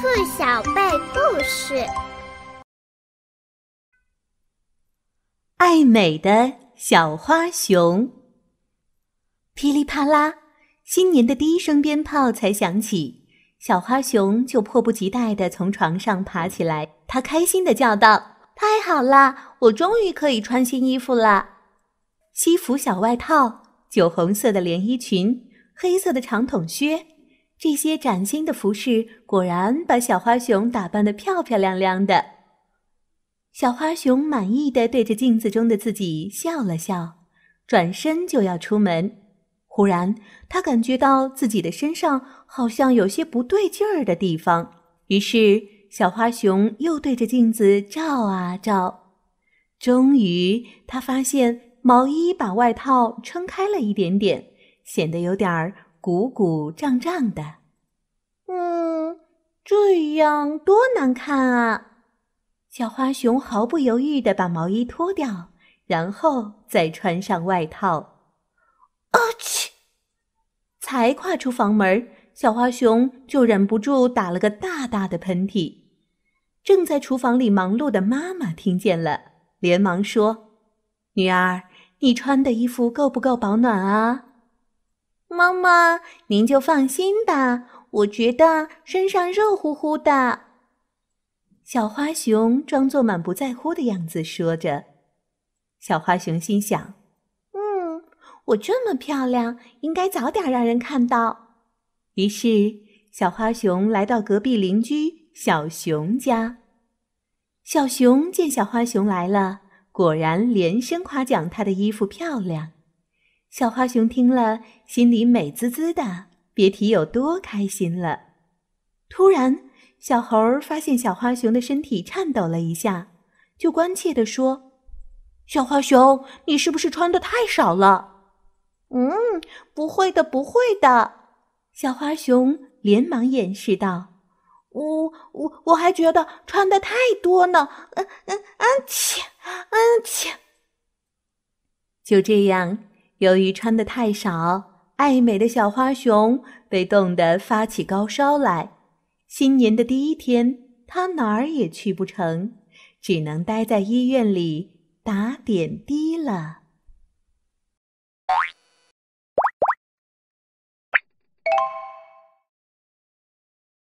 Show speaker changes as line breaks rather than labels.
兔小贝故事：爱美的小花熊。噼里啪啦，新年的第一声鞭炮才响起，小花熊就迫不及待地从床上爬起来，它开心地叫道：“太好了，我终于可以穿新衣服了！西服小外套，酒红色的连衣裙，黑色的长筒靴。”这些崭新的服饰果然把小花熊打扮的漂漂亮亮的。小花熊满意的对着镜子中的自己笑了笑，转身就要出门。忽然，他感觉到自己的身上好像有些不对劲儿的地方。于是，小花熊又对着镜子照啊照，终于他发现毛衣把外套撑开了一点点，显得有点儿。鼓鼓胀胀的，嗯，这样多难看啊！小花熊毫不犹豫地把毛衣脱掉，然后再穿上外套。啊嚏！才跨出房门，小花熊就忍不住打了个大大的喷嚏。正在厨房里忙碌的妈妈听见了，连忙说：“女儿，你穿的衣服够不够保暖啊？”妈妈，您就放心吧。我觉得身上热乎乎的。小花熊装作满不在乎的样子说着。小花熊心想：“嗯，我这么漂亮，应该早点让人看到。”于是，小花熊来到隔壁邻居小熊家。小熊见小花熊来了，果然连声夸奖她的衣服漂亮。小花熊听了，心里美滋滋的，别提有多开心了。突然，小猴发现小花熊的身体颤抖了一下，就关切的说：“小花熊，你是不是穿的太少了？”“嗯，不会的，不会的。”小花熊连忙掩饰道：“我我我还觉得穿的太多呢，嗯嗯，安切，安切。”就这样。由于穿的太少，爱美的小花熊被冻得发起高烧来。新年的第一天，它哪儿也去不成，只能待在医院里打点滴了。